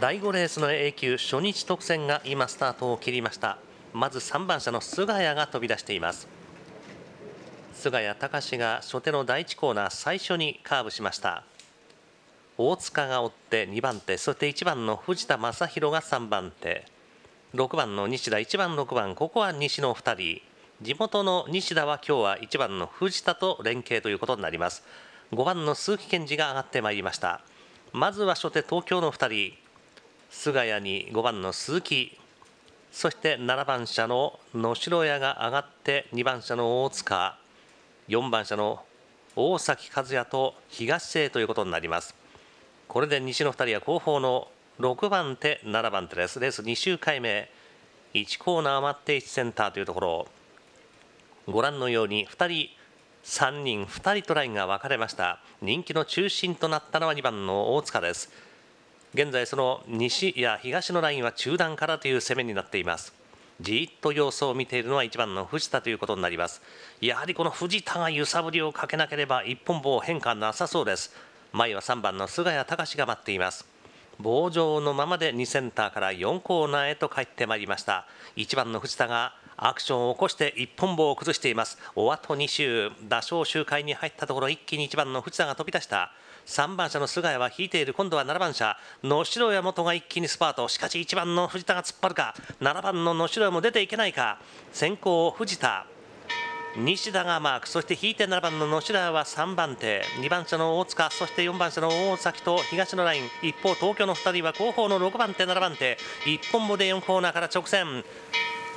第5レースの A 級初日特選が今スタートを切りましたまず3番車の菅谷が飛び出しています菅谷隆が初手の第1コーナー最初にカーブしました大塚が追って2番手そして1番の藤田正弘が3番手6番の西田1番6番ここは西の2人地元の西田は今日は1番の藤田と連携ということになります5番の鈴木健二が上がってまいりましたまずは初手東京の2人菅谷に5番の鈴木そして7番車の能代屋が上がって2番車の大塚4番車の大崎和也と東へということになりますこれで西の2人は後方の6番手7番手ですレース2周回目1コーナー余って1センターというところご覧のように2人3人2人とラインが分かれました人気の中心となったのは2番の大塚です現在その西や東のラインは中段からという攻めになっていますじっと様子を見ているのは1番の藤田ということになりますやはりこの藤田が揺さぶりをかけなければ一本棒変化なさそうです前は3番の菅谷隆が待っています棒状のままで2センターから4コーナーへと帰ってまいりました1番の藤田がアクションを起こして一本棒を崩していますおあと2周打小周回に入ったところ一気に1番の藤田が飛び出した3番車の菅谷は引いている今度は7番車能代山本が一気にスパートしかし1番の藤田が突っ張るか7番の能代山も出ていけないか先行藤田西田がマークそして引いて7番の野白は3番手2番車の大塚そして4番車の大崎と東のライン一方東京の2人は後方の6番手7番手1本もで4コーナーから直線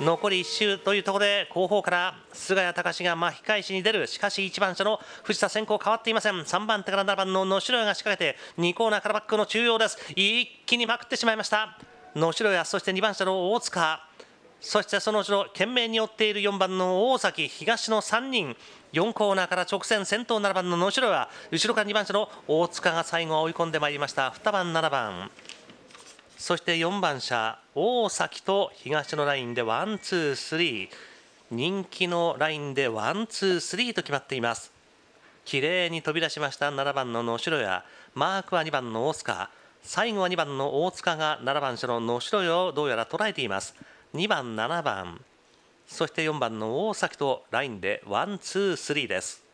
残り1周というところで後方から菅谷隆が巻き返しに出るしかし1番車の藤田先行変わっていません3番手から7番の野代が仕掛けて2コーナーからバックの中央です一気にまくってしまいました野代やそして2番車の大塚そしてその後ろ懸命に追っている4番の大崎東の3人4コーナーから直線先頭7番の野代は後ろから2番車の大塚が最後追い込んでまいりました2番7番そして4番車大崎と東のラインでワンツースリー人気のラインでワンツースリーと決まっています綺麗に飛び出しました7番の能代やマークは2番の大塚最後は2番の大塚が7番車の能代をどうやら捉えています2番7番そして4番の大崎とラインでワンツースリーです